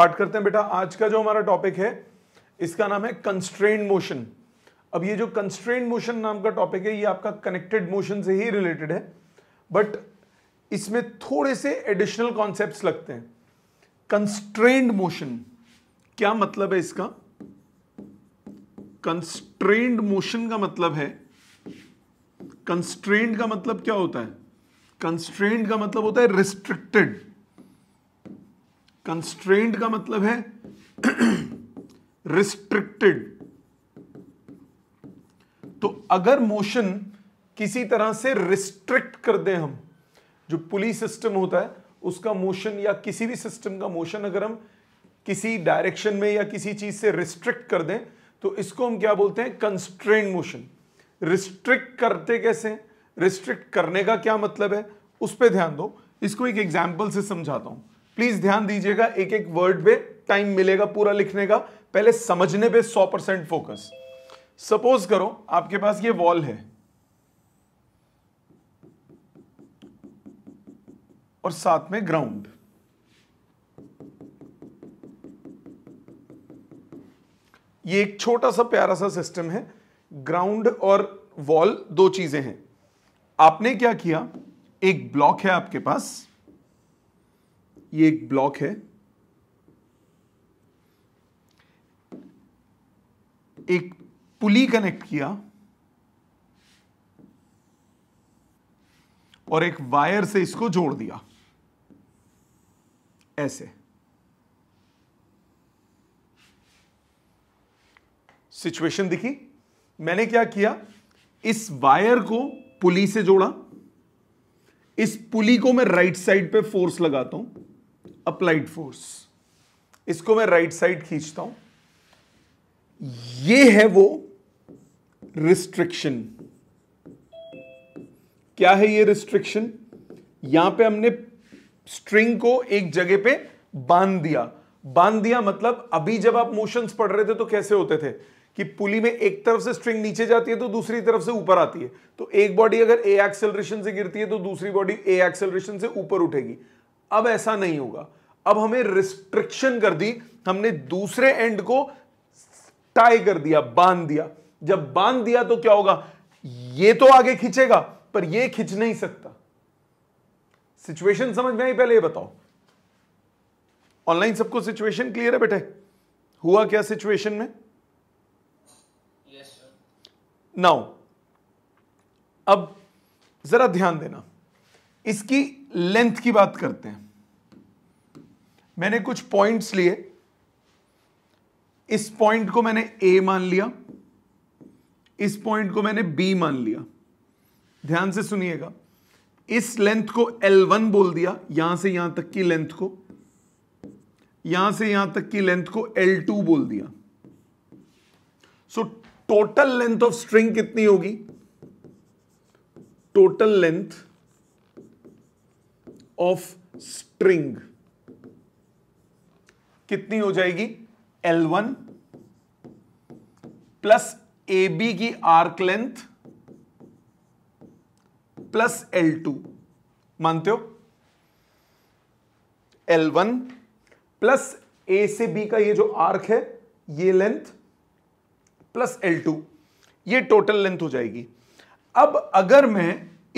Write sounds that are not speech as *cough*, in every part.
Start करते हैं बेटा आज का जो हमारा टॉपिक है इसका नाम है कंस्ट्रेंड मोशन अब ये जो कंस्ट्रेंड मोशन नाम का टॉपिक है ये आपका कनेक्टेड मोशन से ही रिलेटेड है बट इसमें थोड़े से एडिशनल कॉन्सेप्ट्स लगते हैं कंस्ट्रेंड मोशन क्या मतलब है इसका कंस्ट्रेंड मोशन का मतलब है कंस्ट्रेंड का मतलब क्या होता है कंस्ट्रेंड का मतलब होता है रिस्ट्रिक्टेड कंस्ट्रेंट का मतलब है रिस्ट्रिक्टेड *clears throat* तो अगर मोशन किसी तरह से रिस्ट्रिक्ट कर दें हम जो पुलिस सिस्टम होता है उसका मोशन या किसी भी सिस्टम का मोशन अगर हम किसी डायरेक्शन में या किसी चीज से रिस्ट्रिक्ट कर दें तो इसको हम क्या बोलते हैं कंस्ट्रेंड मोशन रिस्ट्रिक्ट करते कैसे रिस्ट्रिक्ट करने का क्या मतलब है उस पर ध्यान दो इसको एक एग्जाम्पल से समझाता हूं प्लीज ध्यान दीजिएगा एक एक वर्ड पे टाइम मिलेगा पूरा लिखने का पहले समझने पे 100 परसेंट फोकस सपोज करो आपके पास ये वॉल है और साथ में ग्राउंड ये एक छोटा सा प्यारा सा सिस्टम है ग्राउंड और वॉल दो चीजें हैं आपने क्या किया एक ब्लॉक है आपके पास ये एक ब्लॉक है एक पुली कनेक्ट किया और एक वायर से इसको जोड़ दिया ऐसे सिचुएशन दिखी मैंने क्या किया इस वायर को पुली से जोड़ा इस पुली को मैं राइट साइड पे फोर्स लगाता हूं अप्लाइड फोर्स इसको मैं राइट साइड खींचता हूं ये है वो रिस्ट्रिक्शन क्या है ये रिस्ट्रिक्शन यहां पे हमने स्ट्रिंग को एक जगह पे बांध दिया बांध दिया मतलब अभी जब आप मोशंस पढ़ रहे थे तो कैसे होते थे कि पुली में एक तरफ से स्ट्रिंग नीचे जाती है तो दूसरी तरफ से ऊपर आती है तो एक बॉडी अगर ए एक्सेलरेशन से गिरती है तो दूसरी बॉडी ए एक्सेलरेशन से ऊपर उठेगी अब ऐसा नहीं होगा अब हमें रिस्ट्रिक्शन कर दी हमने दूसरे एंड को टाई कर दिया बांध दिया जब बांध दिया तो क्या होगा ये तो आगे खींचेगा पर ये खींच नहीं सकता सिचुएशन समझ में आई पहले ये बताओ ऑनलाइन सबको सिचुएशन क्लियर है बेटे हुआ क्या सिचुएशन में नाउ yes, अब जरा ध्यान देना इसकी लेंथ की बात करते हैं मैंने कुछ पॉइंट्स लिए इस पॉइंट को मैंने ए मान लिया इस पॉइंट को मैंने बी मान लिया ध्यान से सुनिएगा इस लेंथ को L1 बोल दिया यहां से यहां तक की लेंथ को यहां से यहां तक की लेंथ को L2 बोल दिया so total length of string कितनी होगी टोटल लेंथ ऑफ स्ट्रिंग कितनी हो जाएगी L1 one plus A B की आर्क लेंथ प्लस L2 मानते हो L1 वन प्लस ए से बी का ये जो आर्क है ये लेंथ प्लस L2 ये टोटल लेंथ हो जाएगी अब अगर मैं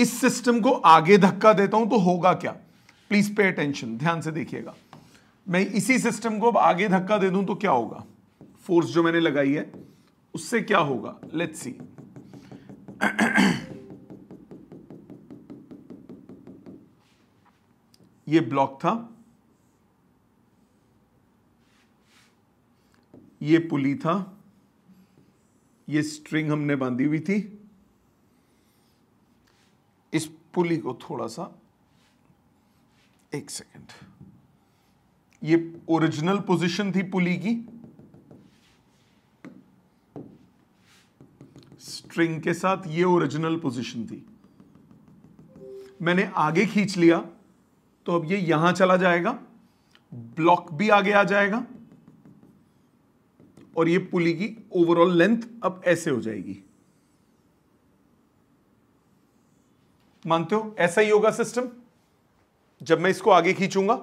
इस सिस्टम को आगे धक्का देता हूं तो होगा क्या प्लीज पे अटेंशन ध्यान से देखिएगा मैं इसी सिस्टम को अब आगे धक्का दे दूं तो क्या होगा फोर्स जो मैंने लगाई है उससे क्या होगा लेट्स सी ये ब्लॉक था ये पुली था ये स्ट्रिंग हमने बांधी हुई थी इस पुली को थोड़ा सा एक सेकंड ये ओरिजिनल पोजीशन थी पुली की स्ट्रिंग के साथ ये ओरिजिनल पोजीशन थी मैंने आगे खींच लिया तो अब ये यहां चला जाएगा ब्लॉक भी आगे आ जाएगा और ये पुली की ओवरऑल लेंथ अब ऐसे हो जाएगी मानते हो ऐसा ही होगा सिस्टम जब मैं इसको आगे खींचूंगा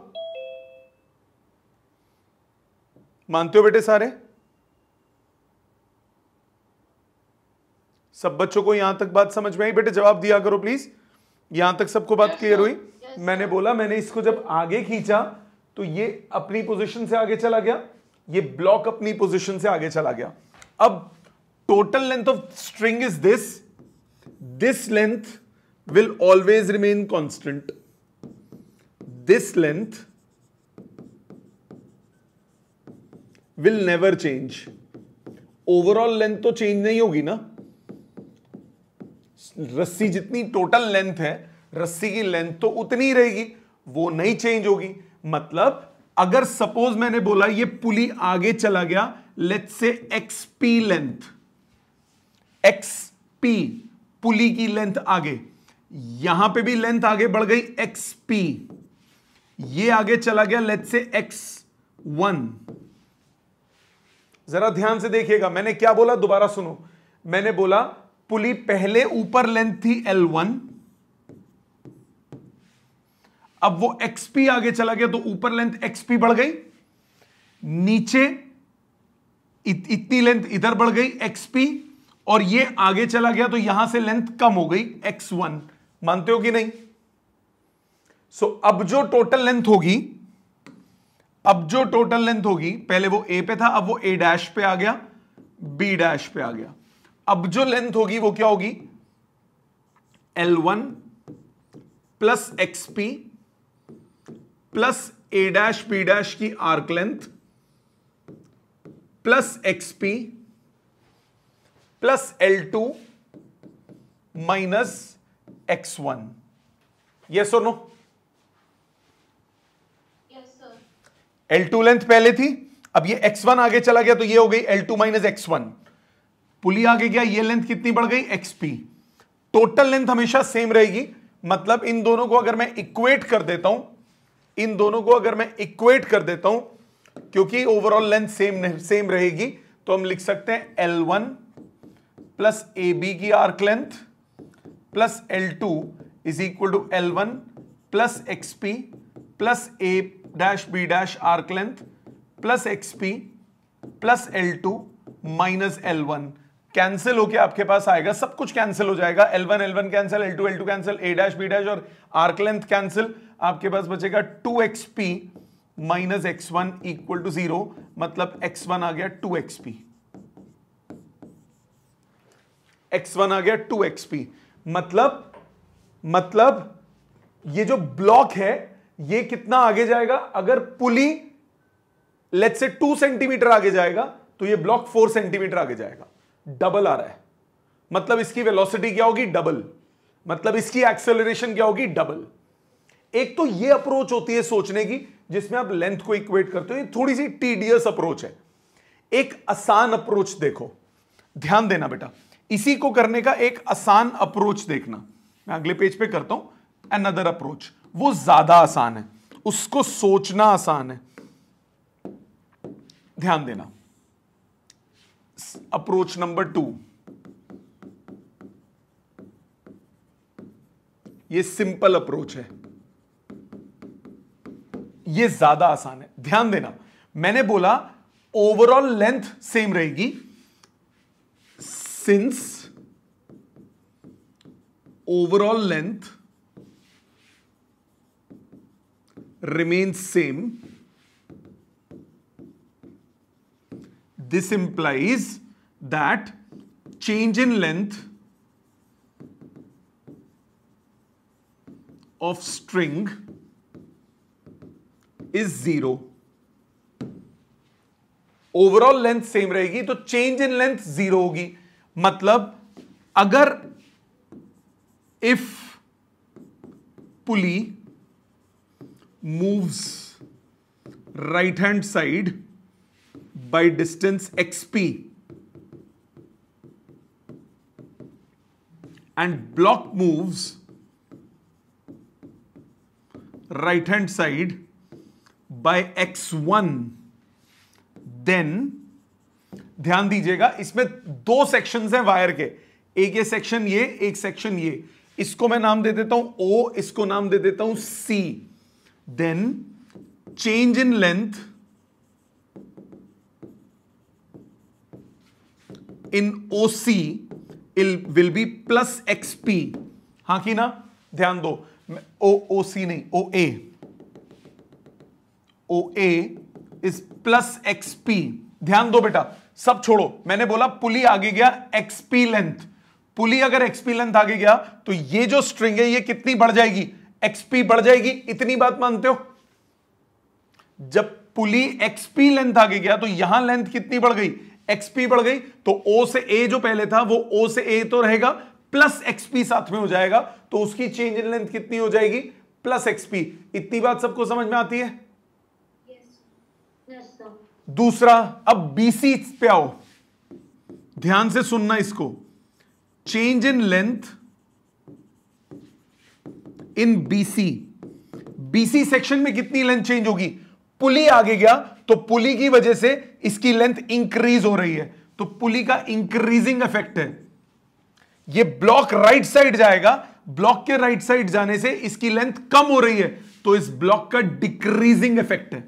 मानते हो बेटे सारे सब बच्चों को यहां तक बात समझ में आई बेटे जवाब दिया करो प्लीज यहां तक सबको बात yes, क्लियर हुई yes, मैंने बोला मैंने इसको जब आगे खींचा तो ये अपनी पोजीशन से आगे चला गया ये ब्लॉक अपनी पोजीशन से आगे चला गया अब total length of string is this this length will always remain constant this length will never change overall length तो चेंज नहीं होगी ना रस्सी जितनी टोटल लेंथ है रस्सी की लेंथ तो उतनी रहेगी वो नहीं चेंज होगी मतलब अगर सपोज मैंने बोला ये पुली आगे चला गया लेट से X P length X P pulley की लेंथ आगे यहां पे भी लेंथ आगे बढ़ गई एक्स पी ये आगे चला गया लेट से एक्स वन जरा ध्यान से देखिएगा मैंने क्या बोला दोबारा सुनो मैंने बोला पुली पहले ऊपर लेंथ थी एल वन अब वो एक्सपी आगे चला गया तो ऊपर लेंथ एक्सपी बढ़ गई नीचे इत, इतनी लेंथ इधर बढ़ गई एक्सपी और ये आगे चला गया तो यहां से लेंथ कम हो गई एक्स वन मानते हो कि नहीं सो so, अब जो टोटल लेंथ होगी अब जो टोटल लेंथ होगी पहले वो ए पे था अब वो ए डैश पे आ गया बी डैश पे आ गया अब जो लेंथ होगी वो क्या होगी L one plus XP plus A dash B dash की arc length plus XP plus L two minus X one yes और नो एल टू लेंथ पहले थी अब ये एक्स वन आगे चला गया तो ये हो गई L two minus X one pulley आगे गया ये लेंथ कितनी बढ़ गई एक्सपी टोटल लेंथ हमेशा सेम रहेगी मतलब इन दोनों को अगर मैं इक्वेट कर देता हूं इन दोनों को अगर मैं इक्वेट कर देता हूं क्योंकि ओवरऑल लेंथ सेम सेम रहेगी तो हम लिख सकते हैं L one plus A B की arc length plus L two is equal to L one plus XP plus A dash B dash arc length plus XP plus L two minus L one cancel होके आपके पास आएगा सब कुछ cancel हो जाएगा L one L one cancel L two L two cancel A dash B dash और arc length cancel आपके पास बचेगा two X P minus X one equal to zero मतलब एक्स वन आ गया two X P X one आ गया two X P मतलब मतलब ये जो ब्लॉक है ये कितना आगे जाएगा अगर पुली लेट से टू सेंटीमीटर आगे जाएगा तो ये ब्लॉक फोर सेंटीमीटर आगे जाएगा डबल आ रहा है मतलब इसकी वेलोसिटी क्या होगी डबल मतलब इसकी एक्सेलरेशन क्या होगी डबल एक तो ये अप्रोच होती है सोचने की जिसमें आप लेंथ को इक्वेट करते हो ये थोड़ी सी टीडियस अप्रोच है एक आसान अप्रोच देखो ध्यान देना बेटा इसी को करने का एक आसान अप्रोच देखना मैं अगले पेज पे करता हूं अनदर अप्रोच वो ज्यादा आसान है उसको सोचना आसान है ध्यान देना अप्रोच नंबर टू ये सिंपल अप्रोच है ये ज्यादा आसान है ध्यान देना मैंने बोला ओवरऑल लेंथ सेम रहेगी since overall length remains same this implies that change in length of string is zero overall length same रहेगी तो चेंज इन लेंथ जीरो होगी मतलब अगर if pulley moves right hand side by distance xp and block moves right hand side by x1 then ध्यान दीजिएगा इसमें दो sections हैं वायर के एक ये सेक्शन ये एक सेक्शन ये इसको मैं नाम दे देता हूं ओ इसको नाम दे देता हूं सी then change in length in OC will be plus XP हाँ कि ना ध्यान दो ओ ओ सी नहीं O A O A is plus XP ध्यान दो बेटा सब छोड़ो मैंने बोला पुली आगे गया एक्सपी लेंथ पुली अगर एक्सपी लेंथ आगे गया तो ये जो स्ट्रिंग है ये कितनी बढ़ जाएगी एक्सपी बढ़ जाएगी इतनी बात मानते हो जब पुली एक्सपी लेंथ आगे गया तो यहां लेंथ कितनी बढ़ गई एक्सपी बढ़ गई तो ओ से ए जो पहले था वो ओ से ए तो रहेगा प्लस एक्सपी साथ में हो जाएगा तो उसकी चेंज इन लेंथ कितनी हो जाएगी प्लस एक्सपी इतनी बात सबको समझ में आती है दूसरा अब बीसी पे आओ ध्यान से सुनना इसको change in length in BC BC section में कितनी लेंथ चेंज होगी पुली आगे गया तो पुली की वजह से इसकी लेंथ इंक्रीज हो रही है तो पुली का इंक्रीजिंग इफेक्ट है ये ब्लॉक राइट साइड जाएगा ब्लॉक के राइट साइड जाने से इसकी लेंथ कम हो रही है तो इस ब्लॉक का डिक्रीजिंग इफेक्ट है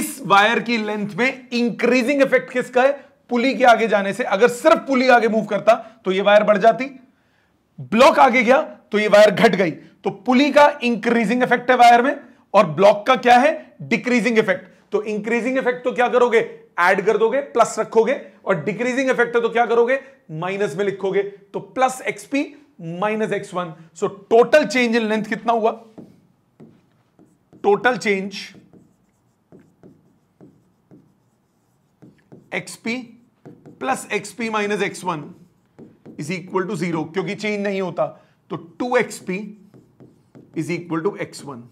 इस वायर की लेंथ में इंक्रीजिंग इफेक्ट किसका है पुली के आगे जाने से अगर सिर्फ पुली आगे मूव करता तो ये वायर बढ़ जाती ब्लॉक आगे गया तो ये वायर घट गई तो पुली का इंक्रीजिंग इफेक्ट है वायर में और ब्लॉक का क्या है डिक्रीजिंग इफेक्ट तो इंक्रीजिंग इफेक्ट तो क्या करोगे ऐड कर दोगे प्लस रखोगे और डिक्रीजिंग इफेक्ट तो क्या करोगे माइनस में लिखोगे तो plus XP minus X one so total change in length कितना हुआ total change XP plus XP minus X one is equal to zero क्योंकि चेंज नहीं होता तो two X P is equal to X one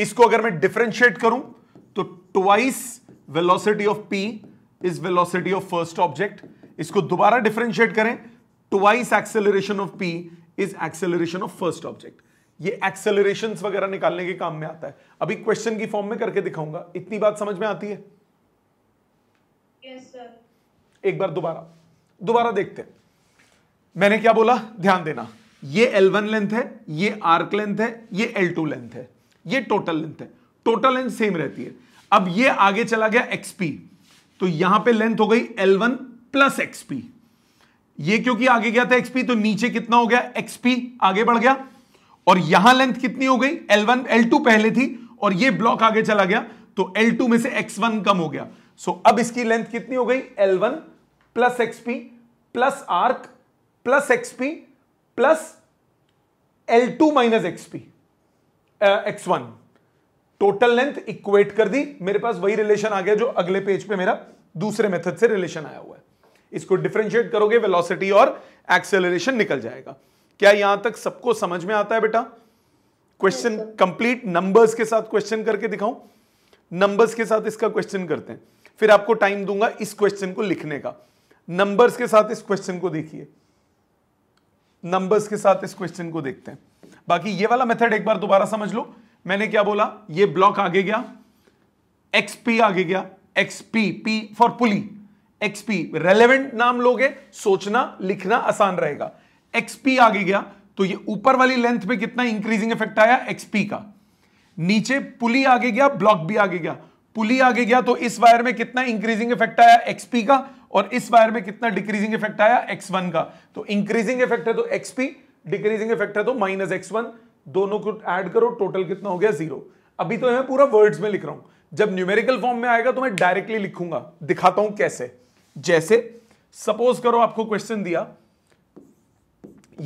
इसको अगर मैं differentiate करूं तो twice velocity of P is velocity of first object इसको दोबारा डिफ्रेंशिएट करें twice acceleration of P is acceleration of first object ये एक्सेलरेशन वगैरह निकालने के काम में आता है अभी क्वेश्चन की फॉर्म में करके दिखाऊंगा इतनी बात समझ में आती है yes, एक बार दोबारा दोबारा देखते हैं मैंने क्या बोला ध्यान देना ये एल वन लेंथ है ये आर्क लेंथ है ये एल टू लेंथ है ये टोटल लेंथ है टोटल लेंथ सेम रहती है अब ये आगे चला गया एक्सपी तो यहां पे लेंथ हो गई एल वन प्लस एक्सपी ये क्योंकि आगे गया था एक्सपी तो नीचे कितना हो गया एक्सपी आगे बढ़ गया और यहां लेंथ कितनी हो गई एल L2 पहले थी और ये ब्लॉक आगे चला गया तो L2 में से X1 कम हो गया सो अब इसकी लेंथ कितनी हो गई L one plus XP plus arc plus XP plus L two minus XP X one total length equate कर दी मेरे पास वही रिलेशन आ गया जो अगले पेज पे मेरा दूसरे मेथड से रिलेशन आया हुआ है इसको डिफ्रेंशिएट करोगे वेलोसिटी और एक्सेलरेशन निकल जाएगा क्या यहां तक सबको समझ में आता है बेटा क्वेश्चन कंप्लीट नंबर्स के साथ क्वेश्चन करके दिखाऊं नंबर्स के साथ इसका क्वेश्चन करते हैं फिर आपको टाइम दूंगा इस क्वेश्चन को लिखने का नंबर्स के साथ इस क्वेश्चन को देखिए नंबर्स के साथ इस क्वेश्चन को देखते हैं बाकी ये वाला मेथड एक बार दोबारा समझ लो मैंने क्या बोला ये ब्लॉक आगे गया एक्सपी आगे गया XP P for pulley XP relevant नाम लोगे सोचना लिखना आसान रहेगा एक्सपी आगे गया तो ये ऊपर वाली लेंथ पे कितना इंक्रीजिंग इफेक्ट आया एक्सपी का नीचे पुली आगे गया ब्लॉक भी आगे गया पुली आगे गया तो इस वायर में कितना इंक्रीजिंग इफेक्ट आया एक्सपी का और इस वायर में कितना डिक्रीजिंग इफेक्ट आया एक्स वन का तो इंक्रीजिंग इफेक्ट है तो एक्सपी डिक्रीजिंग इफेक्ट है तो माइनस एक्स वन दोनों को ऐड करो टोटल कितना हो गया जीरो अभी तो मैं पूरा वर्ड्स में लिख रहा हूं जब न्यूमेरिकल फॉर्म में आएगा तो मैं डायरेक्टली लिखूंगा दिखाता हूं कैसे जैसे सपोज करो आपको क्वेश्चन दिया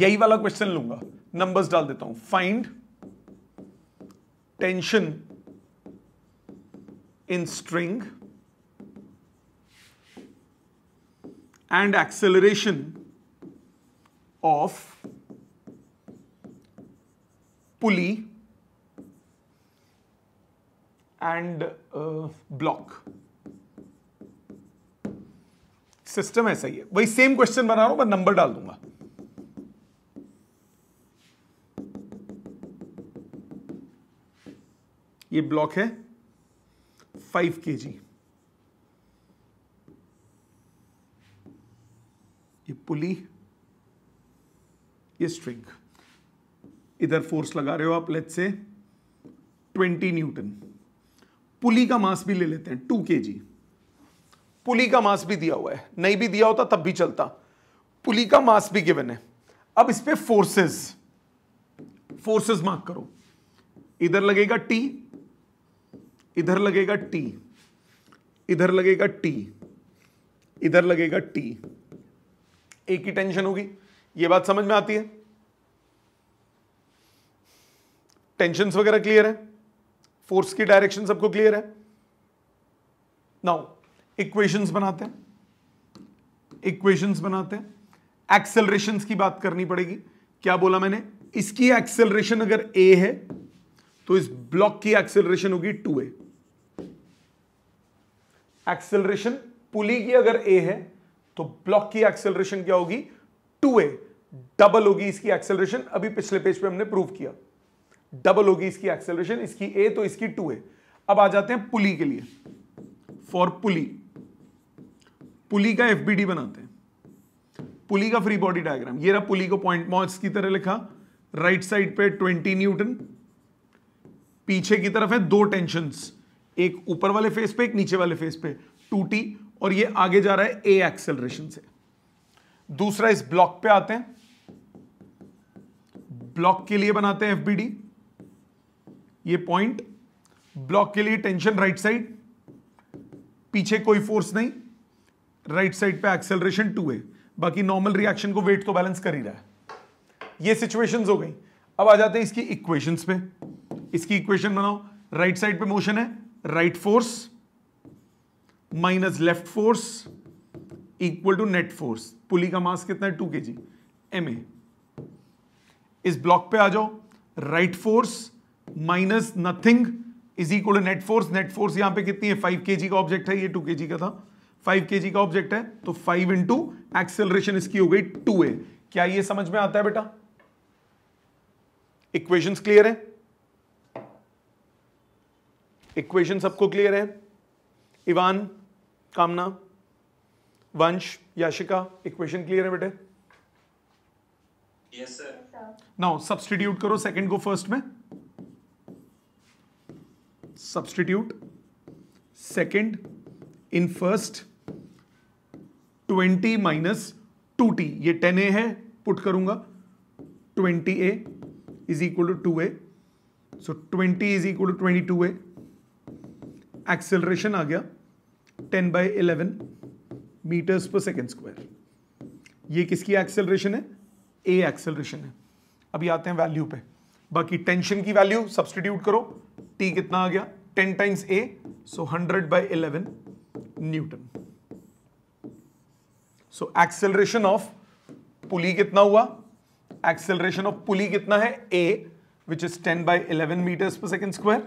यही वाला क्वेश्चन लूंगा नंबर्स डाल देता हूं find tension in string and acceleration of pulley and uh, block system ऐसा ही है वही सेम क्वेश्चन बना रहा हूं मैं नंबर डाल दूंगा ये ब्लॉक है फाइव के जी ये पुली ये स्ट्रिंग इधर फोर्स लगा रहे हो आप लेट से 20 न्यूटन पुली का मास भी ले लेते हैं 2 के पुली का मास भी दिया हुआ है नहीं भी दिया होता तब भी चलता पुली का मास भी गिवन है अब इस पर फोर्सेस फोर्सेस मार्क करो इधर लगेगा टी इधर लगेगा टी इधर लगेगा टी इधर लगेगा टी एक ही टेंशन होगी ये बात समझ में आती है टेंशन वगैरह क्लियर है फोर्स की डायरेक्शन सबको क्लियर है नाउ इक्वेशंस बनाते हैं इक्वेशंस बनाते हैं एक्सेलरेशन की बात करनी पड़ेगी क्या बोला मैंने इसकी एक्सेलरेशन अगर ए है तो इस ब्लॉक की एक्सेलरेशन होगी टू एक्सेलरेशन पुली की अगर ए है तो ब्लॉक की एक्सेलरेशन क्या होगी टू ए डबल होगी इसकी एक्सेलरेशन अभी पिछले पेज पे हमने प्रूव किया डबल होगी इसकी एक्सेलरेशन इसकी ए तो इसकी टू ए अब आ जाते हैं पुली के लिए फॉर पुली पुली का एफबीडी बनाते हैं पुली का फ्री बॉडी डायग्राम ये रहा पुली को पॉइंट मॉस की तरह लिखा राइट साइड पे 20 न्यूटन पीछे की तरफ है दो टेंशन एक ऊपर वाले फेस पे एक नीचे वाले फेस पे टू टी और ये आगे जा रहा है ए एक्सेलरेशन से दूसरा इस ब्लॉक पे आते हैं ब्लॉक के लिए बनाते हैं एफबीडी ये पॉइंट ब्लॉक के लिए टेंशन राइट साइड पीछे कोई फोर्स नहीं राइट साइड पे एक्सेलरेशन टू है बाकी नॉर्मल रिएक्शन को वेट तो बैलेंस कर ही रहा है ये सिचुएशंस हो गई अब आ जाते हैं इसकी इक्वेशंस पे इसकी इक्वेशन बनाओ राइट साइड पे मोशन है right right force minus left force equal to net force pulley का मास कितना है टू के जी एम ए इस ब्लॉक पे आ जाओ right force minus nothing is equal to net force net force यहां पे कितनी है फाइव के जी का ऑब्जेक्ट है ये टू के जी का था फाइव के जी का ऑब्जेक्ट है तो फाइव इंटू एक्सेलरेशन इसकी हो गई टू ए क्या ये समझ में आता है बेटा इक्वेशन क्लियर है इक्वेशन सबको क्लियर है इवान कामना वंश याशिका इक्वेशन क्लियर है बेटे यस सर नाउ सब्सटीट्यूट करो सेकंड को फर्स्ट में substitute second in first twenty minus two T ये टेन ए है पुट करूंगा twenty A is equal to two A so twenty is equal to twenty two A acceleration आ गया ten by eleven metres per second square ये किसकी acceleration है ए acceleration है अभी आते हैं वैल्यू पे बाकी टेंशन की वैल्यू सब्सटीट्यूट करो टी कितना आ गया ten times A so hundred by eleven newton so acceleration of pulley कितना हुआ एक्सेलरेशन ऑफ पुली कितना है A which is ten by eleven metres per second square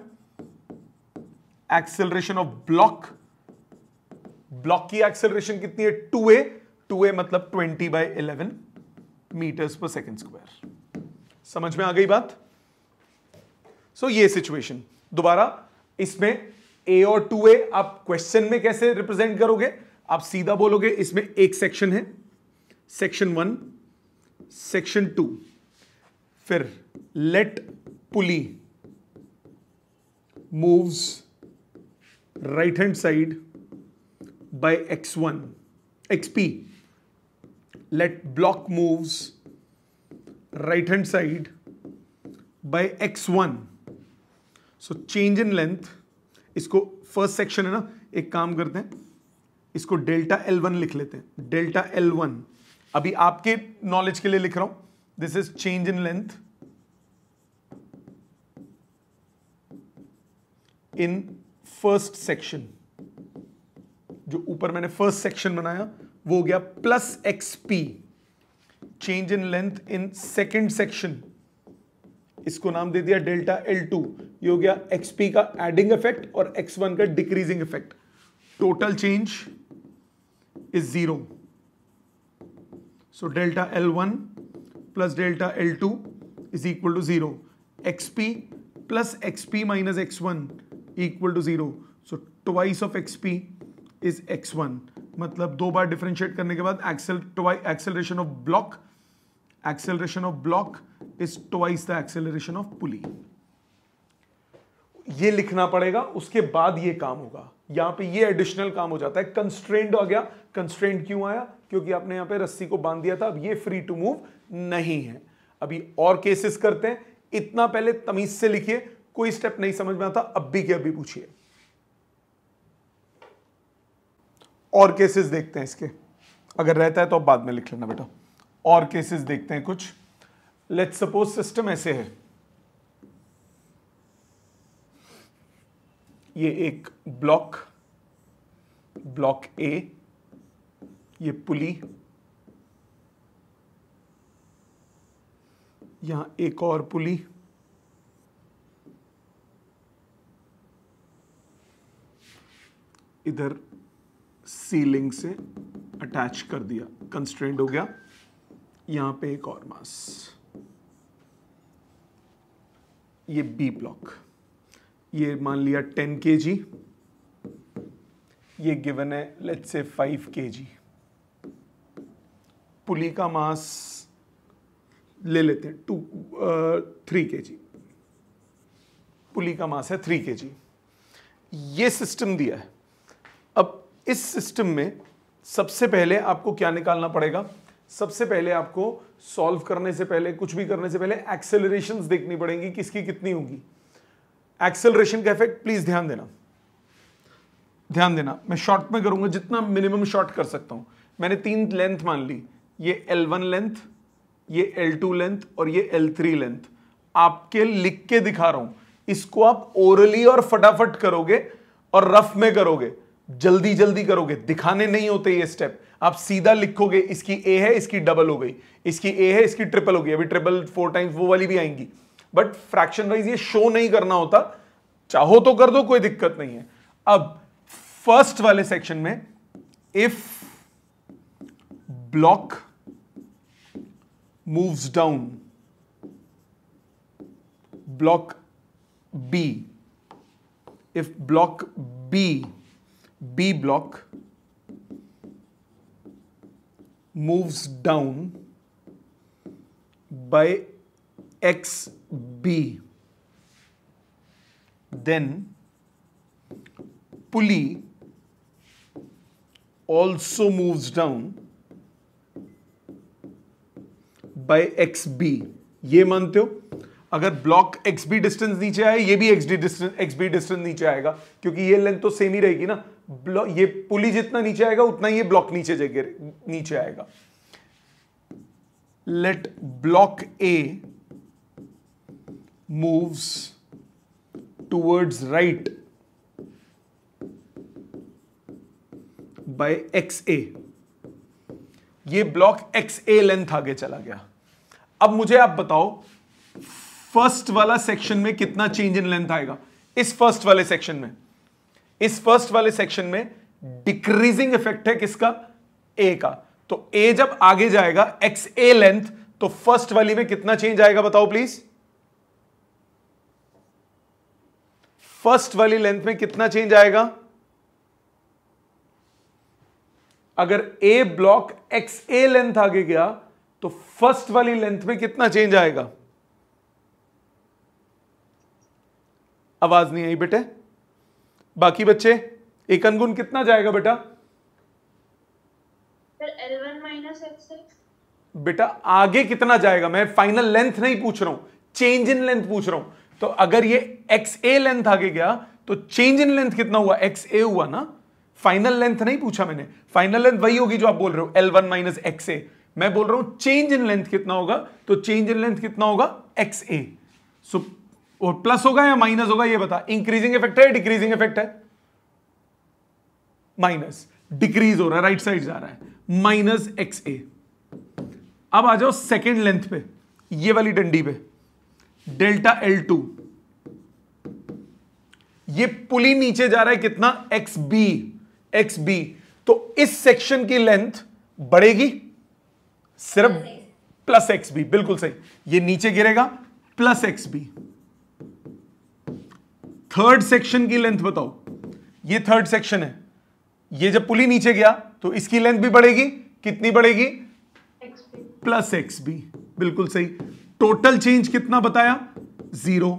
acceleration of block block की acceleration कितनी है टू ए टू ए मतलब twenty by eleven metres per second square समझ में आ गई बात सो so, ये सिचुएशन दोबारा इसमें ए और टू ए आप क्वेश्चन में कैसे रिप्रेजेंट करोगे आप सीधा बोलोगे इसमें एक सेक्शन है सेक्शन वन सेक्शन टू फिर let pulley moves right hand side by x1 xp let block moves right hand side by x1 so change in length इसको फर्स्ट सेक्शन है ना एक काम करते हैं इसको डेल्टा एल वन लिख लेते हैं डेल्टा एल वन अभी आपके नॉलेज के लिए लिख रहा हूं this is change in length in first section जो ऊपर मैंने फर्स्ट सेक्शन बनाया वो हो गया plus X P change in length in second section इसको नाम दे दिया डेल्टा एल टू ये हो गया एक्सपी का एडिंग इफेक्ट और एक्स वन का decreasing effect total change is zero so delta L one plus delta L two is equal to zero XP plus XP minus X one equal to zero so twice of XP is X one मतलब दो बार differentiate करने के बाद accel acceleration of block acceleration of block is twice the acceleration of pulley ये लिखना पड़ेगा उसके बाद ये काम होगा यहां पे ये एडिशनल काम हो जाता है कंस्ट्रेंड हो गया कंस्ट्रेंड क्यों आया क्योंकि आपने यहां पे रस्सी को बांध दिया था अब ये फ्री टू मूव नहीं है अभी और केसेस करते हैं इतना पहले तमीज से लिखिए कोई स्टेप नहीं समझ में आता अब भी के अभी पूछिए और केसेस देखते हैं इसके अगर रहता है तो आप बाद में लिख लेना बेटा और केसेस देखते हैं कुछ लेट्स सपोज सिस्टम ऐसे है ये एक ब्लॉक ब्लॉक ए ये पुली यहां एक और पुली इधर सीलिंग से अटैच कर दिया कंस्ट्रेंड हो गया यहां पे एक और मास ये बी ब्लॉक ये मान लिया 10 के जी ये गिवन है लेट से 5 के जी पुली का मास ले लेते हैं टू थ्री के जी पुली का मास है थ्री के जी ये सिस्टम दिया है अब इस सिस्टम में सबसे पहले आपको क्या निकालना पड़ेगा सबसे पहले आपको सॉल्व करने से पहले कुछ भी करने से पहले एक्सेलरेशन देखनी पड़ेंगी किसकी कितनी होगी एक्सेलरेशन का इफेक्ट प्लीज ध्यान देना ध्यान देना मैं शॉर्ट में करूंगा जितना मिनिमम शॉर्ट कर सकता हूं मैंने तीन लेंथ मान ली ये L1 लेंथ ये L2 लेंथ और ये L3 लेंथ आपके लिख के दिखा रहा हूं इसको आप ओरली और फटाफट करोगे और रफ में करोगे जल्दी जल्दी करोगे दिखाने नहीं होते ये स्टेप आप सीधा लिखोगे इसकी ए है इसकी डबल हो गई इसकी ए है इसकी ट्रिपल हो गई अभी ट्रिपल फोर टाइम्स वो वाली भी आएंगी बट फ्रैक्शन वाइज ये शो नहीं करना होता चाहो तो कर दो कोई दिक्कत नहीं है अब फर्स्ट वाले सेक्शन में if block moves down block B if block B B block moves down by X B then pulley also moves down by X B ये मानते हो अगर ब्लॉक एक्स बी डिस्टेंस नीचे आए ये भी X D distance X B distance नीचे आएगा क्योंकि ये लेंथ तो सेम ही रहेगी ना ये पुली जितना नीचे आएगा उतना ये ब्लॉक नीचे गिर नीचे आएगा let block A moves towards right by X A ये ब्लॉक एक्स ए लेंथ आगे चला गया अब मुझे आप बताओ फर्स्ट वाला सेक्शन में कितना चेंज इन लेंथ आएगा इस फर्स्ट वाले सेक्शन में इस फर्स्ट वाले सेक्शन में डिक्रीजिंग इफेक्ट है किसका ए का तो ए जब आगे जाएगा एक्स ए लेंथ तो फर्स्ट वाली में कितना चेंज आएगा बताओ प्लीज फर्स्ट वाली लेंथ में कितना चेंज आएगा अगर A block X A length आगे गया तो फर्स्ट वाली लेंथ में कितना चेंज आएगा आवाज नहीं आई बेटे बाकी बच्चे एक अनगुन कितना जाएगा बेटा बेटा आगे कितना जाएगा मैं फाइनल लेंथ नहीं पूछ रहा हूं चेंज इन लेंथ पूछ रहा हूं तो अगर ये एक्स ए लेंथ आगे गया तो चेंज इन लेंथ कितना हुआ एक्स ए हुआ ना फाइनल लेंथ नहीं पूछा मैंने फाइनल लेंथ वही होगी जो आप बोल रहे हो L one minus x A मैं बोल रहा हूं चेंज इन लेंथ कितना होगा तो चेंज इन लेंथ कितना होगा एक्स ए सो और प्लस होगा या माइनस होगा ये बता इंक्रीजिंग इफेक्ट है डिक्रीजिंग इफेक्ट है माइनस डिक्रीज हो रहा है राइट साइड जा रहा है माइनस एक्स ए अब आ जाओ सेकेंड लेंथ पे ये वाली डंडी पे डेल्टा एल टू ये पुली नीचे जा रहा है कितना एक्स बी एक्स बी तो इस सेक्शन की लेंथ बढ़ेगी सिर्फ प्लस एक्स बी बिल्कुल सही ये नीचे गिरेगा plus X B third section की लेंथ बताओ ये थर्ड सेक्शन है ये जब पुली नीचे गया तो इसकी लेंथ भी बढ़ेगी कितनी बढ़ेगी प्लस एक्स बी बिल्कुल सही टोटल चेंज कितना बताया जीरो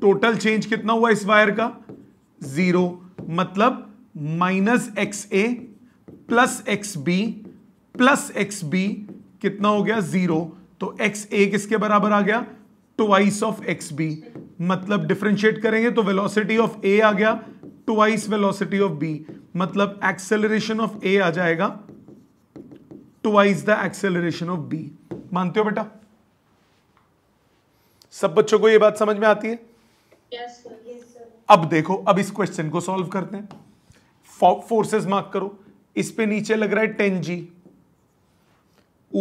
टोटल चेंज कितना हुआ इस वायर का जीरो मतलब minus x A plus X B plus X B कितना हो गया जीरो तो एक्स ए किसके बराबर आ गया ट्वाइस ऑफ एक्स बी मतलब डिफ्रेंशिएट करेंगे तो वेलोसिटी ऑफ ए आ गया ट्वाइस वेलोसिटी ऑफ बी मतलब एक्सेलरेशन ऑफ ए आ जाएगा twice the acceleration of B मानते हो बेटा सब बच्चों को ये बात समझ में आती है अब देखो अब इस क्वेश्चन को सॉल्व करते हैं फोर्सेस मार्क करो इस पे नीचे लग रहा है टेन जी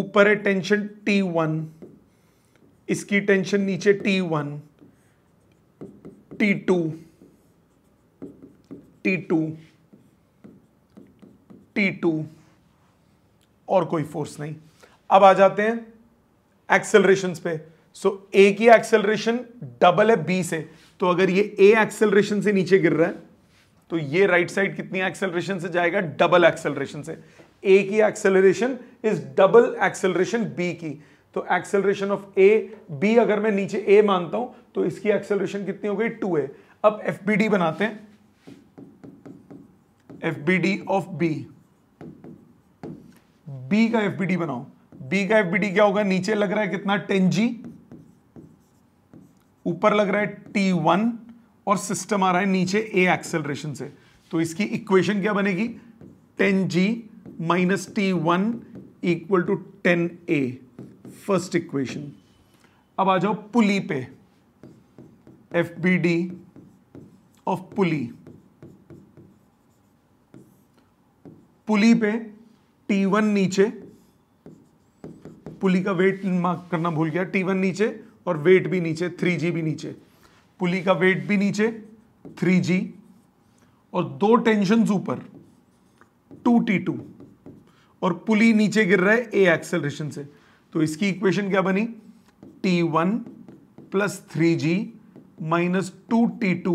ऊपर है टेंशन टी वन इसकी टेंशन नीचे T one T two T two T two और कोई फोर्स नहीं अब आ जाते हैं एक्सेलरेशन पे सो ए की एक्सेलरेशन डबल है बी से तो अगर ये ए एक्सेलरेशन से नीचे गिर रहा है तो ये राइट साइड कितनी एक्सेलरेशन से जाएगा डबल एक्सेलरेशन से ए की acceleration is double acceleration B की तो एक्सेलरेशन ऑफ ए बी अगर मैं नीचे ए मानता हूं तो इसकी एक्सेलरेशन कितनी हो गई टू ए अब एफ बनाते हैं एफ ऑफ बी बी का एफ बनाओ बी का एफ क्या होगा नीचे लग रहा है कितना टेन जी ऊपर लग रहा है टी वन और सिस्टम आ रहा है नीचे ए एक्सेलरेशन से तो इसकी इक्वेशन क्या बनेगी ten g minus T one equal to ten a first equation अब आ जाओ पुली पे F B D of pulley pulley पे टी वन नीचे पुली का वेट मार्क करना भूल गया टी वन नीचे और वेट भी नीचे थ्री जी भी नीचे पुली का वेट भी नीचे थ्री जी और दो टेंशन ऊपर टू टी टू और पुली नीचे गिर रहा है ए एक्सेलरेशन से तो इसकी इक्वेशन क्या बनी T one plus three g minus two T two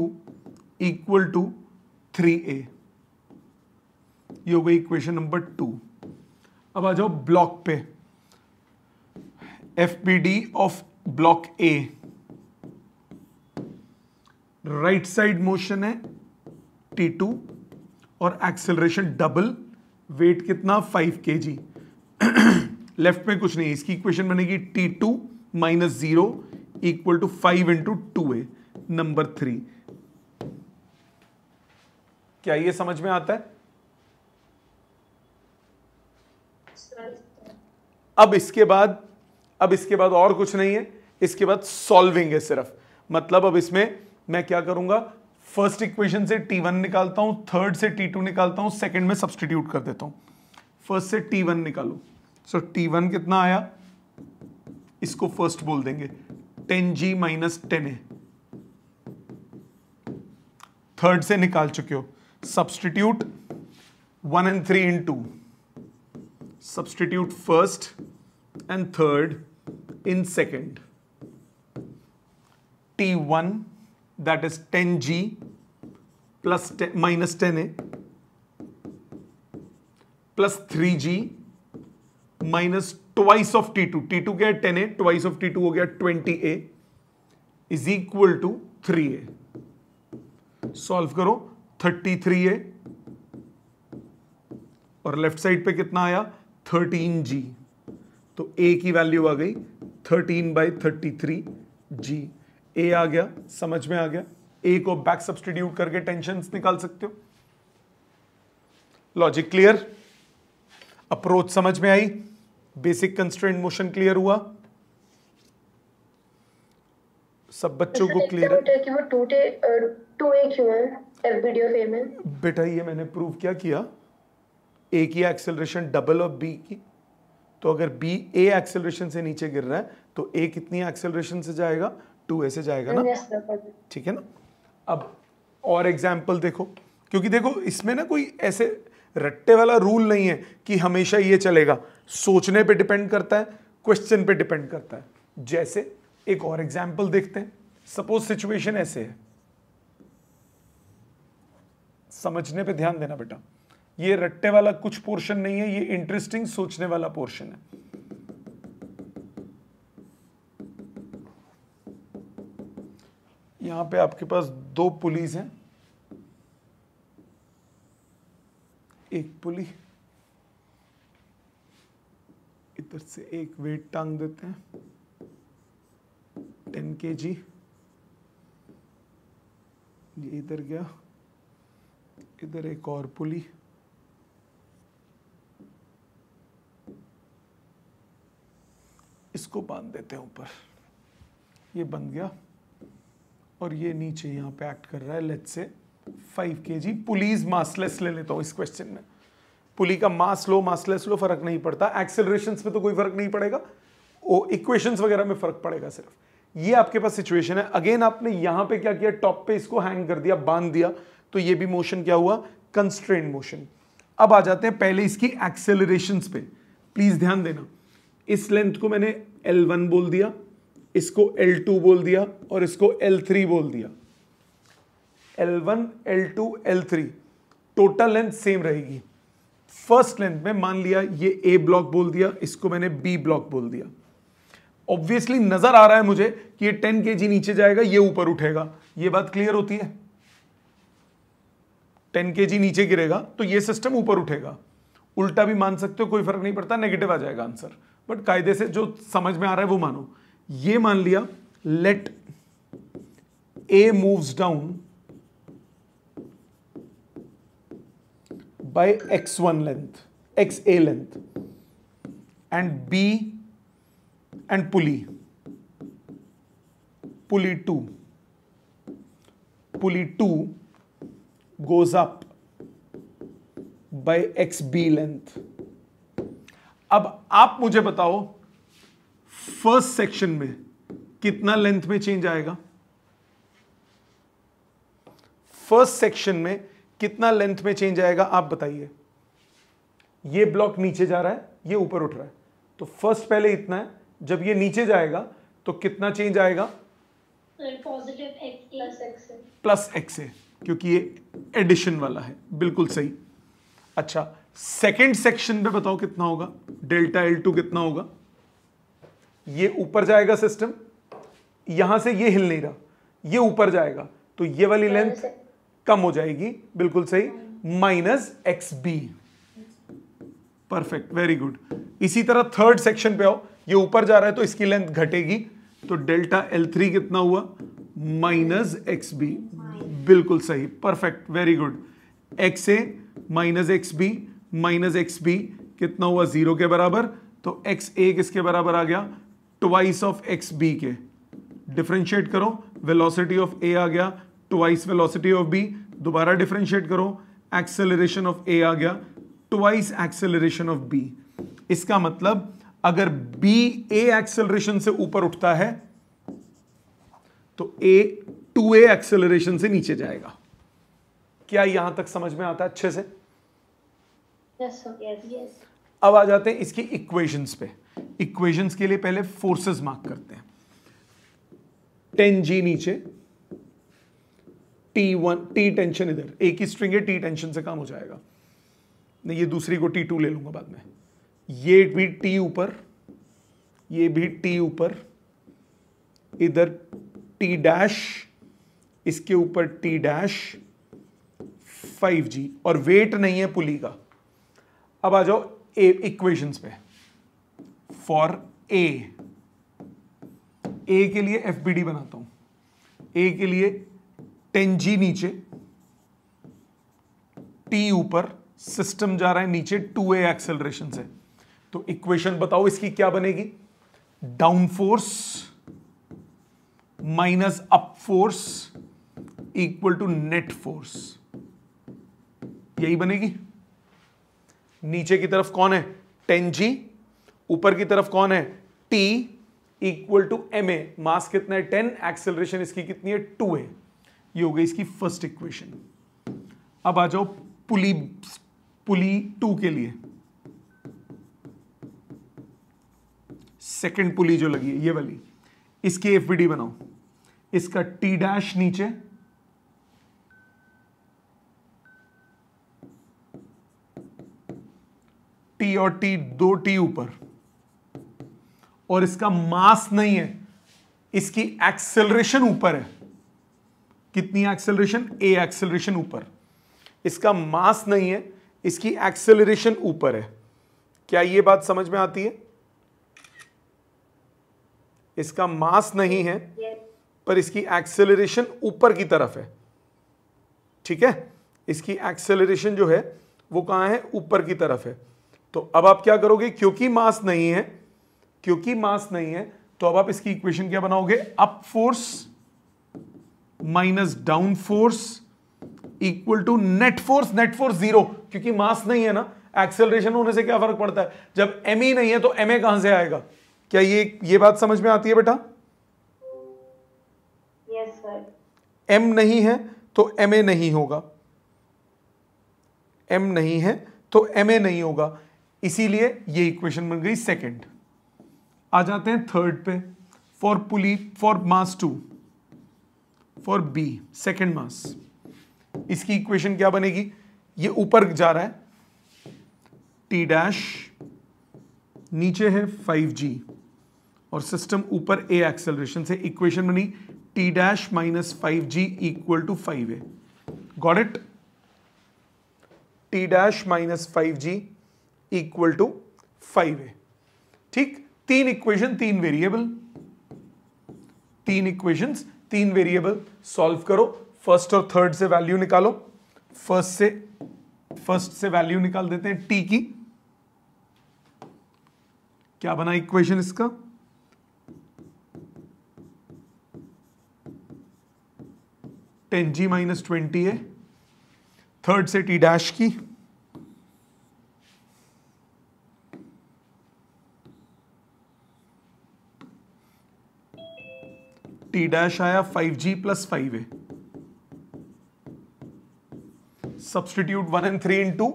equal to three a हो गई इक्वेशन नंबर टू अब आ जाओ ब्लॉक पे F B D of block A right side motion है टी टू और एक्सेलरेशन डबल वेट कितना five K G left में कुछ नहीं इसकी इक्वेशन बनेगी T two minus zero equal to five into two a number three क्या ये समझ में आता है अब इसके बाद अब इसके बाद और कुछ नहीं है इसके बाद सॉल्विंग है सिर्फ मतलब अब इसमें मैं क्या करूंगा फर्स्ट इक्वेशन से टी वन निकालता हूं थर्ड से टी टू निकालता हूं सेकंड में सब्सटीट्यूट कर देता हूं फर्स्ट से टी वन निकालो सो टी वन कितना आया इसको फर्स्ट बोल देंगे ten g minus ten a third से निकाल चुके हो substitute one and three in two substitute first and third in second T one that is ten g plus minus ten a plus three g minus twice of T two T two क्या ten a twice of T two हो गया twenty A is equal to three a solve करो thirty three a और left side पे कितना आया thirteen जी तो A की वैल्यू आ गई thirteen by thirty three g a आ गया समझ में आ गया ए को बैक सब्सटीट्यूट करके टेंशन निकाल सकते हो लॉजिक क्लियर अप्रोच समझ में आई बेसिक कंस्ट्रेंट मोशन क्लियर हुआ सब बच्चों को अच्छा, तो क्लियर बेटा ये मैंने प्रूव क्या किया ए की एक्सेलरेशन डबल ऑफ बी की तो अगर बी ए एक्सेलरेशन से नीचे गिर रहा है तो ए कितनी एक्सेलरेशन से जाएगा टू ए से जाएगा ना ठीक है ना अब और एग्जाम्पल देखो क्योंकि देखो इसमें ना कोई ऐसे रट्टे वाला रूल नहीं है कि हमेशा ये चलेगा सोचने पे डिपेंड करता है क्वेश्चन पे डिपेंड करता है जैसे एक और एग्जाम्पल देखते हैं सपोज सिचुएशन ऐसे है समझने पे ध्यान देना बेटा ये रट्टे वाला कुछ पोर्शन नहीं है ये इंटरेस्टिंग सोचने वाला पोर्शन है यहां पे आपके पास दो पुलिस हैं एक पुलिस इधर से एक वेट टांग देते हैं टेन के जी ये इधर गया इधर एक और पुली इसको बांध देते हैं ऊपर ये बन गया और ये नीचे यहां पे एक्ट कर रहा है लेट से फाइव के जी पुलिस मासलेस ले लेता हूं इस क्वेश्चन में पुली का मास लो मासलेस लो फर्क नहीं पड़ता एक्सेलरेशन पे तो कोई फर्क नहीं पड़ेगा ओ इक्वेशंस वगैरह में फर्क पड़ेगा सिर्फ ये आपके पास सिचुएशन है अगेन आपने यहां पे क्या किया टॉप पे इसको हैंग कर दिया बांध दिया तो ये भी मोशन क्या हुआ कंस्ट्रेंड मोशन अब आ जाते हैं पहले इसकी एक्सेलरेशन पे प्लीज ध्यान देना इस लेंथ को मैंने एल बोल दिया इसको एल बोल दिया और इसको एल बोल दिया L one total length same रहेगी फर्स्ट लेंथ में मान लिया ये ए ब्लॉक बोल दिया इसको मैंने बी ब्लॉक बोल दिया ऑब्वियसली नजर आ रहा है मुझे कि ये टेन के नीचे जाएगा ये ऊपर उठेगा ये बात क्लियर होती है टेन के नीचे गिरेगा तो ये सिस्टम ऊपर उठेगा उल्टा भी मान सकते हो कोई फर्क नहीं पड़ता नेगेटिव आ जाएगा आंसर बट कायदे से जो समझ में आ रहा है वो मानो ये मान लिया let A moves down by x1 length, xa length and B and pulley, pulley 2. Pulley 2 goes up by xb length. अब आप मुझे बताओ फर्स्ट सेक्शन में कितना लेंथ में चेंज आएगा फर्स्ट सेक्शन में कितना लेंथ में चेंज आएगा आप बताइए ये ब्लॉक नीचे जा रहा है ये ऊपर उठ रहा है तो फर्स्ट पहले इतना है जब ये नीचे जाएगा तो कितना चेंज आएगा प्लस एक्स है क्योंकि ये एडिशन वाला है बिल्कुल सही अच्छा सेकंड सेक्शन पे बताओ कितना होगा डेल्टा एल टू कितना होगा ये ऊपर जाएगा सिस्टम यहां से ये हिल नहीं रहा ये ऊपर जाएगा तो ये वाली लेंथ कम हो जाएगी बिल्कुल सही हम्म। Minus x B perfect very good इसी तरह थर्ड सेक्शन पे आओ ये ऊपर जा रहा है तो इसकी लेंथ घटेगी तो डेल्टा एल थ्री कितना हुआ माइनस एक्स बी बिल्कुल सही perfect very good x A minus x B minus x B कितना हुआ जीरो के बराबर तो एक्स ए किसके बराबर आ गया ट्वाइस ऑफ एक्स बी के डिफ्रेंशिएट करो वेलोसिटी ऑफ ए आ गया ट्वाइस वेलोसिटी ऑफ बी दोबारा डिफ्रेंशिएट करो एक्सेलरेशन ऑफ ए आ गया ट्वाइस एक्सेलरेशन ऑफ बी इसका मतलब अगर बी ए एक्सेलरेशन से ऊपर उठता है तो ए टू ए एक्सेलरेशन से नीचे जाएगा क्या यहां तक समझ में आता है अच्छे से yes, yes. अब आ जाते हैं इसकी इक्वेशंस पे इक्वेशंस के लिए पहले फोर्सेस मार्क करते हैं टेन जी नीचे टी वन टी टेंशन इधर एक ही स्ट्रिंग है टी टेंशन से काम हो जाएगा नहीं ये दूसरी को टी टू ले लूंगा बाद में ये भी टी ऊपर ये भी टी ऊपर इधर टी डैश इसके ऊपर टी डैश 5G और वेट नहीं है पुली का अब आ जाओ ए इक्वेशंस पे फॉर ए ए के लिए एफ बनाता हूं ए के लिए टेन जी नीचे टी ऊपर सिस्टम जा रहा है नीचे टू ए एक्सेलरेशन से तो इक्वेशन बताओ इसकी क्या बनेगी down force minus up force equal to net force यही बनेगी नीचे की तरफ कौन है टेन जी ऊपर की तरफ कौन है T equal to m a mass कितना है टेन एक्सेलरेशन इसकी कितनी है टू ए ये हो गई इसकी फर्स्ट इक्वेशन अब आ जाओ पुली पुली टू के लिए सेकंड पुली जो लगी है ये वाली इसकी एफ बनाओ इसका टी डैश नीचे टी और टी दो टी ऊपर और इसका मास नहीं है इसकी एक्सेलरेशन ऊपर है कितनी एक्सेलरेशन ए एक्सेलरेशन ऊपर इसका मास नहीं है इसकी एक्सेलरेशन ऊपर है क्या ये बात समझ में आती है इसका मास नहीं है पर इसकी एक्सेलरेशन ऊपर की तरफ है ठीक है इसकी एक्सेलरेशन जो है वो कहां है ऊपर की तरफ है तो अब आप क्या करोगे क्योंकि मास नहीं है क्योंकि मास नहीं है तो अब आप इसकी इक्वेशन क्या बनाओगे up force minus down force equal to net force net force zero क्योंकि मास नहीं है ना एक्सेलरेशन होने से क्या फर्क पड़ता है जब एम ही e नहीं है तो एम ए कहां से आएगा क्या ये ये बात समझ में आती है बेटा एम yes, एम नहीं है तो एम ए नहीं होगा एम नहीं है तो एम ए नहीं होगा इसीलिए ये इक्वेशन बन गई सेकंड आ जाते हैं थर्ड पे for pulley for mass two for B second mass इसकी इक्वेशन क्या बनेगी ये ऊपर जा रहा है टी डैश नीचे है 5g और सिस्टम ऊपर ए एक्सेलरेशन से इक्वेशन बनी T dash minus five g equal to five a got it T dash minus five g equal to five a ठीक तीन इक्वेशन तीन वेरिएबल तीन इक्वेशंस तीन वेरिएबल सॉल्व करो फर्स्ट और थर्ड से वैल्यू निकालो फर्स्ट से फर्स्ट से वैल्यू निकाल देते हैं टी की क्या बना इक्वेशन इसका टेन जी माइनस ट्वेंटी है थर्ड से टी डैश की टी डैश आया five g plus five a substitute one and three into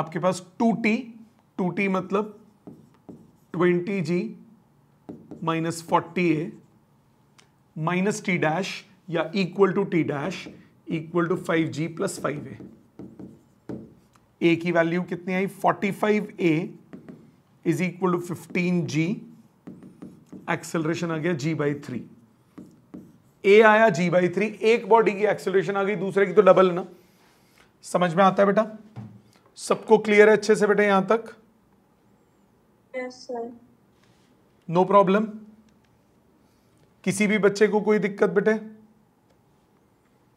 आपके पास टू टी टू टी मतलब twenty g minus forty a minus T dash या equal to T dash equal to five g plus five a a की value कितनी आई forty five a is equal to fifteen g acceleration आ गया g by three a आया g by three एक body की acceleration आ गई दूसरे की तो डबल ना समझ में आता है बेटा सबको क्लियर है अच्छे से बेटा यहां तक नो yes, प्रॉब्लम no किसी भी बच्चे को कोई दिक्कत बेटे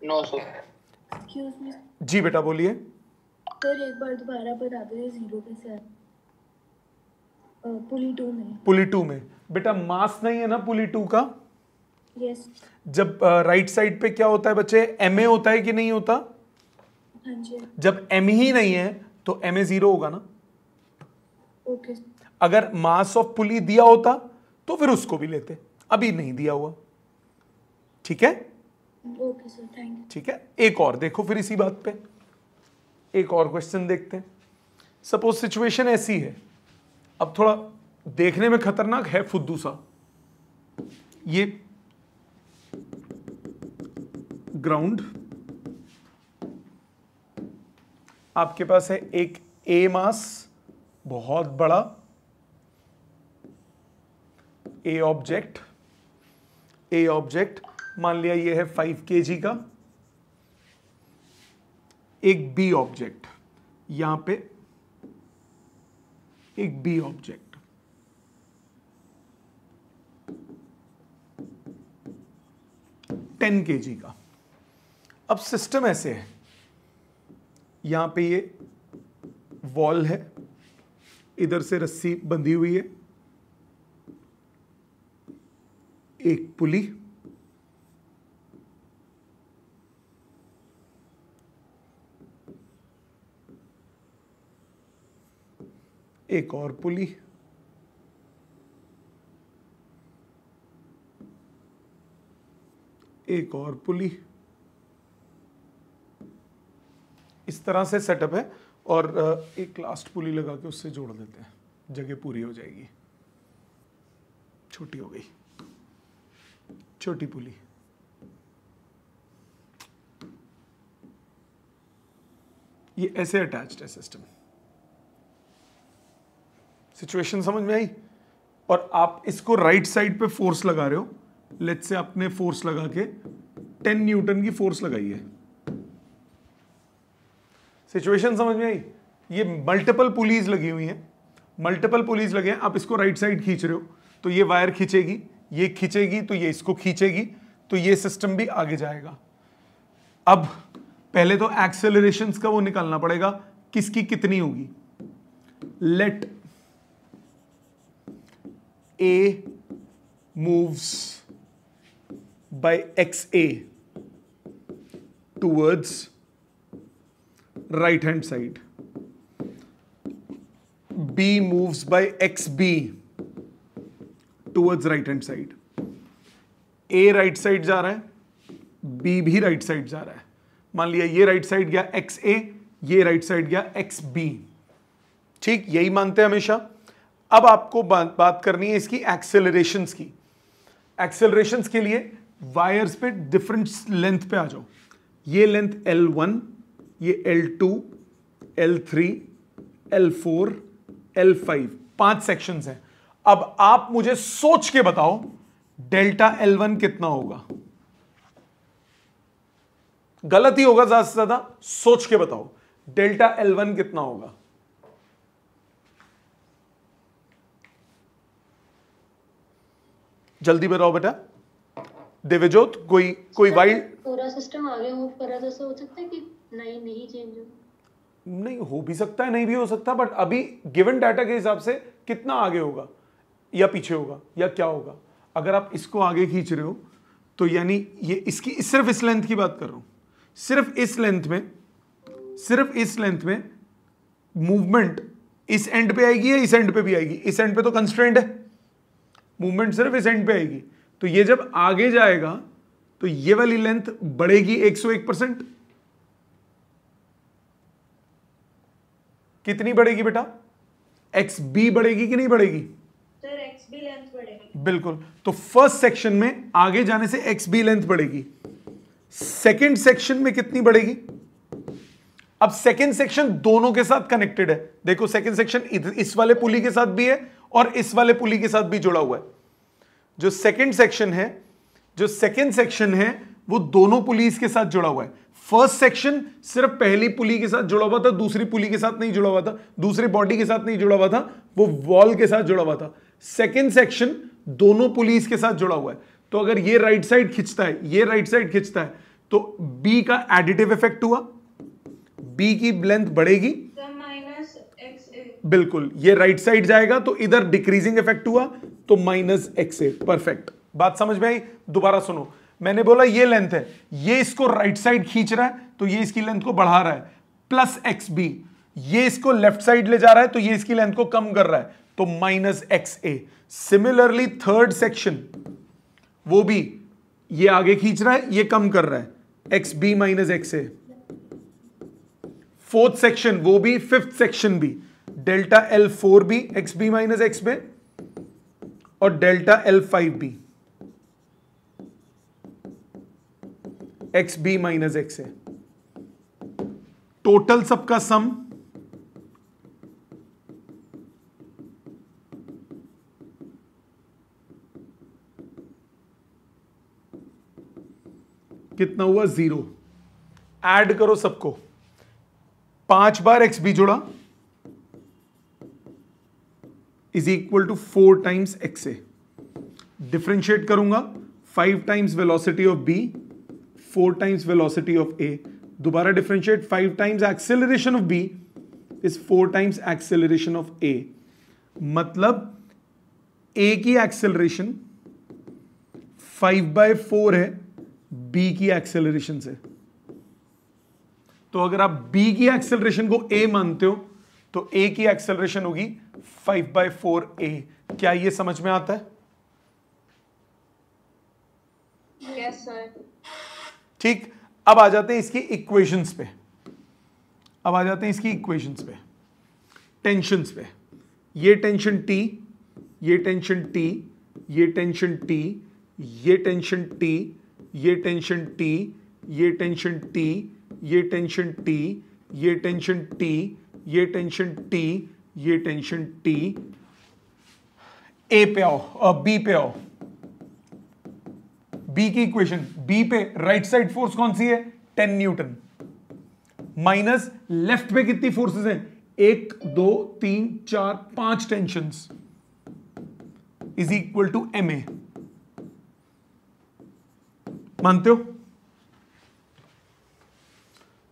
नो सर जी बेटा बोलिए सर एक बार दोबारा बता दो ये जीरो कैसे आया पुली टू में पुली टू में बेटा मास नहीं है ना पुली टू का यस जब राइट साइड पे क्या होता है बच्चे एम ए होता है कि नहीं होता हाँ जी जब एम ही नहीं है तो एम ए जीरो होगा ना ओके अगर मास ऑफ पुली दिया होता तो फिर उसको भी लेते अभी नहीं दिया हुआ ठीक है ओके सर थैंक यू ठीक है एक और देखो फिर इसी बात पे एक और क्वेश्चन देखते हैं सपोज सिचुएशन ऐसी है अब थोड़ा देखने में खतरनाक है फुद्दू सा ये ग्राउंड आपके पास है एक ए मास बहुत बड़ा ए ऑब्जेक्ट ए ऑब्जेक्ट मान लिया ये है फाइव के जी का एक बी ऑब्जेक्ट यहां पे एक बी ऑब्जेक्ट टेन के का अब सिस्टम ऐसे है यहां पे ये वॉल है इधर से रस्सी बंधी हुई है एक पुली एक और पुली एक और पुली इस तरह से सेटअप है और एक लास्ट पुली लगा के उससे जोड़ देते हैं जगह पूरी हो जाएगी छोटी हो गई छोटी पुली ये ऐसे अटैच्ड है सिस्टम सिचुएशन समझ में आई और आप इसको राइट साइड पे फोर्स लगा रहे हो लेट से आपने फोर्स लगा के टेन न्यूटन की फोर्स लगाई है सिचुएशन समझ में आई ये मल्टीपल पुलिस लगी हुई हैं मल्टीपल पुलिस लगे हैं आप इसको राइट साइड खींच रहे हो तो ये वायर खींचेगी ये खींचेगी तो ये इसको खींचेगी तो ये सिस्टम भी आगे जाएगा अब पहले तो एक्सेलरेशन का वो निकालना पड़ेगा किसकी कितनी होगी let A moves by XA towards right hand side. B moves by XB towards right hand side. A right side जा रहा है B भी right side जा रहा है मान लिया ये right side गया XA ये right side गया XB ठीक यही मानते हैं हमेशा अब आपको बात बात करनी है इसकी एक्सेलरेशन की एक्सेलरेशन के लिए वायर्स पे डिफरेंट लेंथ पे आ जाओ ये लेंथ एल वन ये L two L three L four L five पांच सेक्शन हैं अब आप मुझे सोच के बताओ डेल्टा एल वन कितना होगा गलत ही होगा ज्यादा से ज्यादा सोच के बताओ डेल्टा एल वन कितना होगा जल्दी बताओ बेटा देवेजोत कोई कोई वाइल्ड पूरा सिस्टम आगे हो तो पर ऐसा हो सकता है कि नहीं नहीं चेंज हो नहीं हो भी सकता है नहीं भी हो सकता बट अभी गिवन डाटा के हिसाब से कितना आगे होगा या पीछे होगा या क्या होगा अगर आप इसको आगे खींच रहे हो तो यानी ये इसकी सिर्फ इस लेंथ की बात कर रहा हूं सिर्फ इस लेंथ में सिर्फ इस लेंथ में मूवमेंट इस एंड पे आएगी या इस एंड पे भी आएगी इस एंड पे तो कंस्ट्रेंट है मूवमेंट सिर्फ इस एंड पे आएगी तो ये जब आगे जाएगा तो ये वाली लेंथ बढ़ेगी 101 परसेंट कितनी बढ़ेगी बेटा एक्स बी बढ़ेगी कि नहीं बढ़ेगी सर एक्स बी लेंथ बढ़ेगी बिल्कुल तो फर्स्ट सेक्शन में आगे जाने से एक्स बी लेंथ बढ़ेगी सेकंड सेक्शन में कितनी बढ़ेगी अब सेकंड सेक्शन दोनों के साथ कनेक्टेड है देखो सेकंड सेक्शन इस वाले पुली के साथ भी है और इस वाले पुली के साथ भी जुड़ा हुआ है जो सेकंड सेक्शन है जो सेकंड सेक्शन है वो दोनों पुलिस के साथ जुड़ा हुआ है फर्स्ट सेक्शन सिर्फ पहली पुली के साथ जुड़ा हुआ था दूसरी पुली के साथ नहीं जुड़ा हुआ था दूसरी बॉडी के साथ नहीं जुड़ा हुआ था वो वॉल के साथ जुड़ा हुआ था सेकेंड सेक्शन दोनों पुलिस के साथ जुड़ा हुआ है तो अगर ये राइट साइड खिंचता है ये राइट साइड खिंचता है तो बी का एडिटिव इफेक्ट हुआ बी की लेंथ बढ़ेगी बिल्कुल ये राइट right साइड जाएगा तो इधर डिक्रीजिंग इफेक्ट हुआ तो माइनस एक्स ए परफेक्ट बात समझ में आई दोबारा सुनो मैंने बोला ये लेंथ है ये इसको राइट right साइड खींच रहा है तो ये इसकी लेंथ को बढ़ा रहा है प्लस एक्स बी ये इसको लेफ्ट साइड ले जा रहा है तो ये इसकी लेंथ को कम कर रहा है तो minus x A similarly third section वो भी ये आगे खींच रहा है ये कम कर रहा है x B minus x A fourth section वो भी फिफ्थ सेक्शन भी delta L four B x B minus x में और delta L five B x B minus x है टोटल सबका सम कितना हुआ जीरो ऐड करो सबको पांच बार एक्स बी जोड़ा is equal to four times x A differentiate करूंगा five times velocity of B four times velocity of A दोबारा differentiate five times acceleration of B is four times acceleration of A मतलब A की acceleration five by four है B की acceleration से तो अगर आप बी की एक्सेलरेशन को ए मानते हो तो ए की एक्सेलरेशन होगी फाइव बाय फोर ए क्या ये समझ में आता है yes, ठीक अब आ जाते हैं इसकी इक्वेशंस पे अब आ जाते हैं इसकी इक्वेशंस पे टेंशंस पे ये टेंशन टी ये टेंशन टी ये टेंशन टी ये टेंशन टी ये टेंशन टी ये टेंशन टी ये टेंशन टी ये टेंशन टी ये टेंशन टी ये टेंशन टी ए पे आओ बी पे आओ बी की इक्वेशन बी पे राइट साइड फोर्स कौन सी है टेन न्यूटन माइनस लेफ्ट पे कितनी फोर्सेस हैं एक दो तीन चार पांच tension is equal to m a मानते हो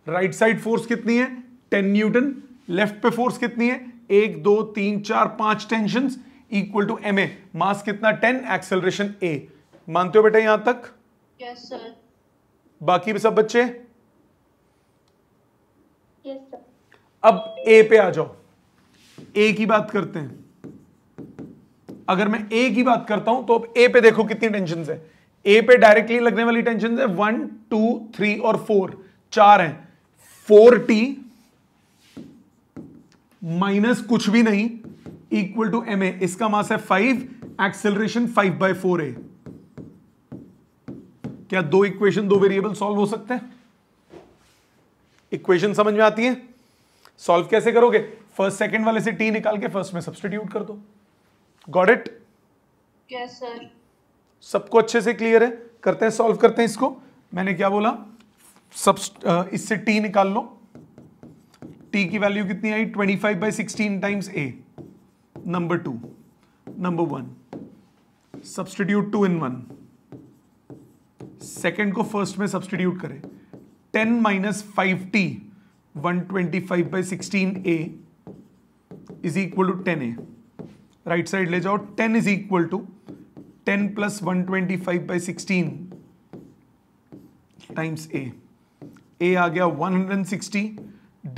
राइट साइड फोर्स कितनी है टेन न्यूटन लेफ्ट पे फोर्स कितनी है एक दो तीन चार पांच tension equal to m a mass कितना टेन एक्सेलरेशन ए मानते हो बेटा यहां तक yes, sir. बाकी भी सब बच्चे yes, sir. अब ए पे आ जाओ ए की बात करते हैं अगर मैं ए की बात करता हूं तो अब ए पे देखो कितनी टेंशन है ए पे डायरेक्टली लगने वाली टेंशन है वन टू थ्री और फोर चार हैं फोर टी माइनस कुछ भी नहीं इक्वल टू एम ए इसका मास है five acceleration five by four a क्या दो इक्वेशन दो वेरिएबल सॉल्व हो सकते हैं इक्वेशन समझ में आती है सॉल्व कैसे करोगे फर्स्ट सेकंड वाले से टी निकाल के फर्स्ट में सब्सटीट्यूट कर दो गॉट इट यस सर सबको अच्छे से क्लियर है करते हैं सॉल्व करते हैं इसको मैंने क्या बोला सब इससे टी निकाल लो टी की वैल्यू कितनी आई twenty five by sixteen times a number two number one substitute two in one second को फर्स्ट में सब्सटीट्यूट करें ten minus five T one twenty five by sixteen a is equal to ten a right side ले जाओ ten is equal to ten plus one twenty five by sixteen times a a आ गया one hundred and sixty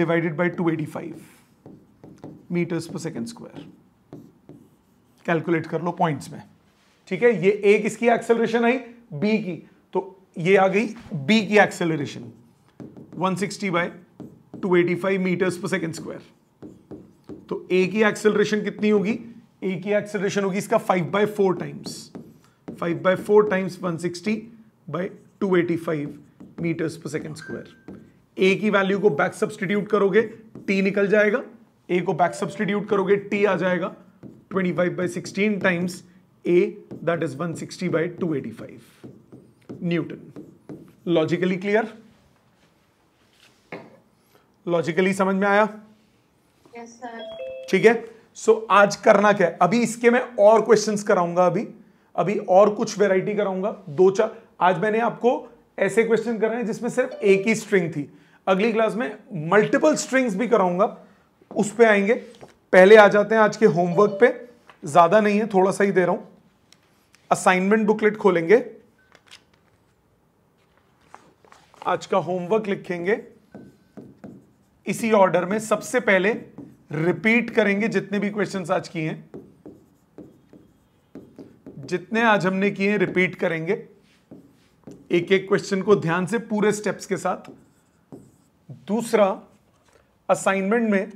divided by 285 metres per second square calculate कर लो points में ठीक है ये ए किसकी एक्सेलरेशन आई बी की तो ये आ गई बी की acceleration 160 sixty by two metres per second square तो ए की एक्सेलरेशन कितनी होगी ए की एक्सेलरेशन होगी इसका 5 by four times 5 by four times 160 sixty by two metres per second square A की वैल्यू को बैक सब्सटीट्यूट करोगे टी निकल जाएगा ए को बैक सब्सटीट्यूट करोगे टी आ जाएगा 25 five by sixteen times a that is 160 sixty by two newton logically clear logically समझ में आया ठीक yes, है सो so, आज करना क्या है अभी इसके मैं और क्वेश्चंस कराऊंगा अभी अभी और कुछ वेराइटी कराऊंगा दो चार आज मैंने आपको ऐसे क्वेश्चन कराए जिसमें सिर्फ एक ही स्ट्रिंग थी अगली क्लास में मल्टीपल स्ट्रिंग्स भी कराऊंगा उस पर आएंगे पहले आ जाते हैं आज के होमवर्क पे ज्यादा नहीं है थोड़ा सा ही दे रहा हूं असाइनमेंट बुकलेट खोलेंगे आज का होमवर्क लिखेंगे इसी ऑर्डर में सबसे पहले रिपीट करेंगे जितने भी क्वेश्चंस आज किए हैं जितने आज हमने किए हैं रिपीट करेंगे एक एक क्वेश्चन को ध्यान से पूरे स्टेप्स के साथ दूसरा असाइनमेंट में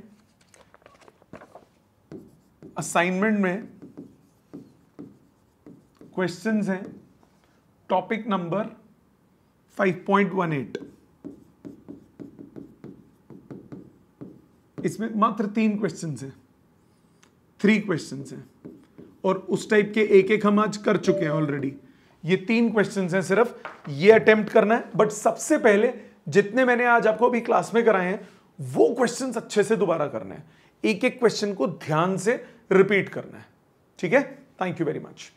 असाइनमेंट में क्वेश्चंस हैं टॉपिक नंबर 5.18 इसमें मात्र तीन क्वेश्चन हैं थ्री क्वेश्चन हैं और उस टाइप के एक एक हम आज कर चुके हैं ऑलरेडी ये तीन क्वेश्चन हैं सिर्फ ये अटेम्प्ट करना है बट सबसे पहले जितने मैंने आज आपको अभी क्लास में कराए हैं वो क्वेश्चंस अच्छे से दोबारा करना है एक एक क्वेश्चन को ध्यान से रिपीट करना है ठीक है थैंक यू वेरी मच